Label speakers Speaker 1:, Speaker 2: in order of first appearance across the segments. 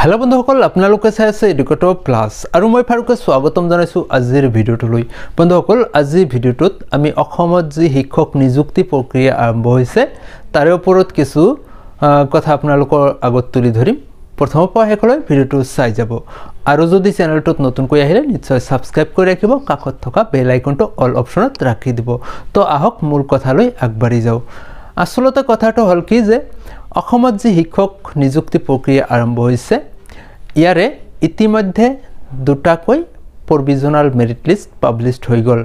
Speaker 1: hello' বন্ধুসকল আপোনালোকে চাই আছে এডুকেটৰ প্লাছ আৰু মই ফাৰুকে স্বাগতম জনাইছোঁ আজিৰ ভিডিঅ'টোলৈ বন্ধুসকল আজিৰ ভিডিঅ'টোত আমি অসমত যি শিক্ষক নিযুক্তি প্ৰক্ৰিয়া আৰম্ভ হৈছে তাৰে ওপৰত কিছু কথা আপোনালোকৰ আগত তুলি ধৰিম প্ৰথমৰ পৰা শেষলৈ ভিডিঅ'টো চাই যাব আৰু যদি চেনেলটোত নতুনকৈ আহিলে নিশ্চয় ছাবস্ক্ৰাইব কৰি ৰাখিব কাষত থকা বেল আইকনটো অল অপশ্যনত ৰাখি দিব তো আহক মূল কথালৈ আগবাঢ়ি যাওঁ আচলতে কথাটো হ'ল কি যে অসমত যি শিক্ষক নিযুক্তি প্ৰক্ৰিয়া আৰম্ভ হৈছে ইয়াৰে ইতিমধ্যে দুটাকৈ প্ৰভিজনেল মেৰিট লিষ্ট পাব্লিছড হৈ গ'ল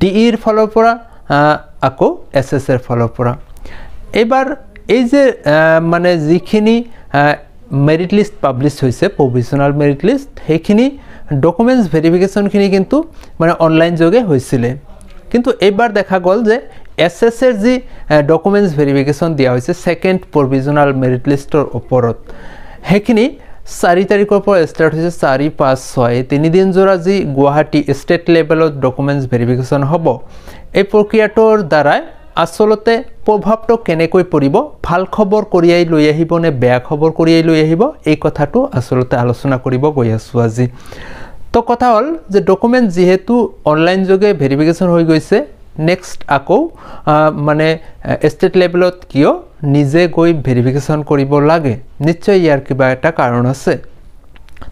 Speaker 1: ডি ইৰ ফালৰ পৰা আকৌ এছ এছ এৰ ফালৰ পৰা এইবাৰ এই যে মানে যিখিনি মেৰিট লিষ্ট পাব্লিছ হৈছে প্ৰভিজনেল মেৰিট লিষ্ট সেইখিনি ডকুমেণ্টছ ভেৰিফিকেশ্যনখিনি কিন্তু মানে অনলাইন যোগে হৈছিলে কিন্তু এইবাৰ দেখা গ'ল যে এছএছএৰ যি ডকুমেণ্টছ ভেৰিফিকেশ্যন দিয়া হৈছে ছেকেণ্ড প্ৰভিজনেল মেৰিট লিষ্টৰ ওপৰত সেইখিনি চাৰি তাৰিখৰ পৰা ষ্টাৰ্ট হৈছে চাৰি পাঁচ ছয় তিনিদিনযোৰা যি গুৱাহাটী ষ্টেট লেভেলত ডকুমেণ্টছ ভেৰিফিকেশ্যন হ'ব এই প্ৰক্ৰিয়াটোৰ দ্বাৰাই আচলতে প্ৰভাৱটো কেনেকৈ পৰিব ভাল খবৰ কৰিয়াই লৈ আহিব নে বেয়া খবৰ কৰিয়াই লৈ আহিব এই কথাটো আচলতে আলোচনা কৰিব গৈ আছোঁ আজি তো কথা হ'ল যে ডকুমেণ্ট যিহেতু অনলাইন যোগে ভেৰিফিকেশ্যন হৈ গৈছে নেক্সট আকৌ মানে ষ্টেট লেভেলত কিয় নিজে গৈ ভেৰিফিকেশ্যন কৰিব লাগে নিশ্চয় ইয়াৰ কিবা এটা কাৰণ আছে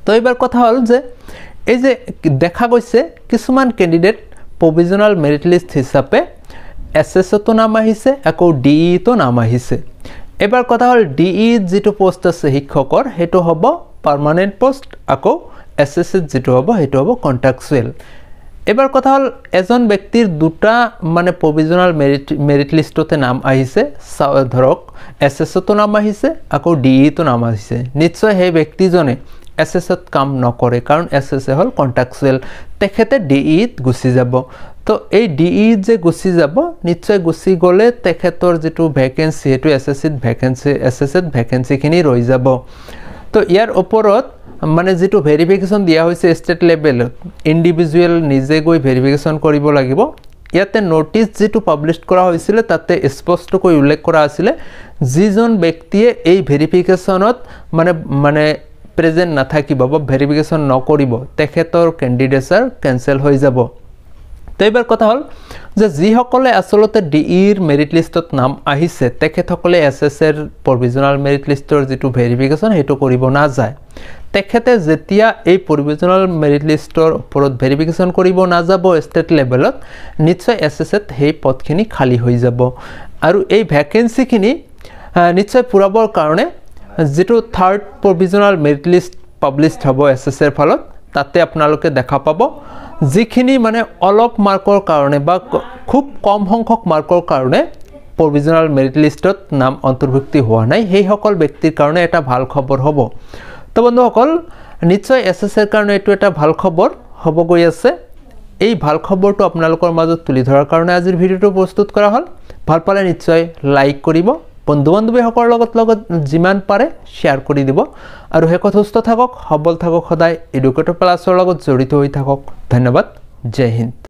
Speaker 1: তো এইবাৰ কথা হ'ল যে এই যে দেখা গৈছে কিছুমান কেণ্ডিডেট প্ৰভিজনেল মেৰিট লিষ্ট হিচাপে এছ এছতো নাম আহিছে আকৌ ডি ইতো e নাম আহিছে এইবাৰ কথা হ'ল ডি ইত e যিটো পোষ্ট আছে শিক্ষকৰ সেইটো হ'ব পাৰ্মানেণ্ট পোষ্ট আকৌ এছ এছ চিত যিটো হ'ব সেইটো হ'ব কণ্ট্ৰাকচুৱেল এবাৰ কথা হ'ল এজন ব্যক্তিৰ দুটা মানে প্ৰভিজনেল মেৰিট মেৰিট লিষ্টতে নাম আহিছে ধৰক এছ এছতো নাম আহিছে আকৌ ডি ইটো নাম আহিছে নিশ্চয় সেই ব্যক্তিজনে এছ এছত কাম নকৰে কাৰণ এছ এছ এ হ'ল কণ্টেকচুৱেল তেখেতে ডি ইত গুচি যাব তো এই ডি ইত যে গুচি যাব নিশ্চয় গুচি গ'লে তেখেতৰ যিটো ভেকেঞ্চি সেইটো এছ এছ চিত ভেকেঞ্চি এছ এছ এত ভেকেঞ্চিখিনি ৰৈ যাব তো ইয়াৰ ওপৰত মানে যিটো ভেৰিফিকেশ্যন দিয়া হৈছে ষ্টেট লেভেলত ইণ্ডিভিজুৱেল নিজে গৈ ভেৰিফিকেশ্যন কৰিব লাগিব ইয়াতে নটিছ যিটো পাব্লিছ কৰা হৈছিলে তাতে স্পষ্টকৈ উল্লেখ কৰা আছিলে যিজন ব্যক্তিয়ে এই ভেৰিফিকেশ্যনত মানে মানে প্ৰেজেণ্ট নাথাকিব বা ভেৰিফিকেশ্যন নকৰিব তেখেতৰ কেণ্ডিডেচাৰ কেঞ্চেল হৈ যাব তো এইবাৰ কথা হ'ল যে যিসকলে আচলতে ডি ইৰ মেৰিট লিষ্টত নাম আহিছে তেখেতসকলে এছ এছ এৰ প্ৰভিজনেল মেৰিট লিষ্টৰ যিটো ভেৰিফিকেশ্যন সেইটো কৰিব নাযায় তেখেতে যেতিয়া এই প্ৰভিজনেল মেৰিট লিষ্টৰ ওপৰত ভেৰিফিকেশ্যন কৰিব নাযাব ষ্টেট লেভেলত নিশ্চয় এছ এছ এত সেই পদখিনি খালী হৈ যাব আৰু এই ভেকেঞ্চিখিনি নিশ্চয় পূৰাবৰ কাৰণে যিটো third provisional merit list publish হ'ব এছ এছ এৰ ফলত তাতে আপোনালোকে দেখা পাব যিখিনি মানে অলপ মাৰ্কৰ কাৰণে বা খুব কম সংখ্যক মাৰ্কৰ কাৰণে প্ৰভিজনেল মেৰিট লিষ্টত নাম অন্তৰ্ভুক্তি হোৱা নাই সেইসকল ব্যক্তিৰ কাৰণে এটা ভাল খবৰ হ'ব তো বন্ধুসকল নিশ্চয় এছ এছ এৰ কাৰণে এইটো এটা ভাল খবৰ হ'ব গৈ আছে এই ভাল খবৰটো আপোনালোকৰ মাজত তুলি ধৰাৰ কাৰণে আজিৰ ভিডিঅ'টো প্ৰস্তুত কৰা হ'ল ভাল পালে নিশ্চয় লাইক কৰিব বন্ধু বান্ধৱীসকলৰ লগত লগত যিমান পাৰে শ্বেয়াৰ কৰি দিব আৰু শেষত সুস্থ থাকক সবল থাকক সদায় এডুকেটৰ প্লাছৰ লগত জড়িত হৈ থাকক ধন্যবাদ জয় হিন্দ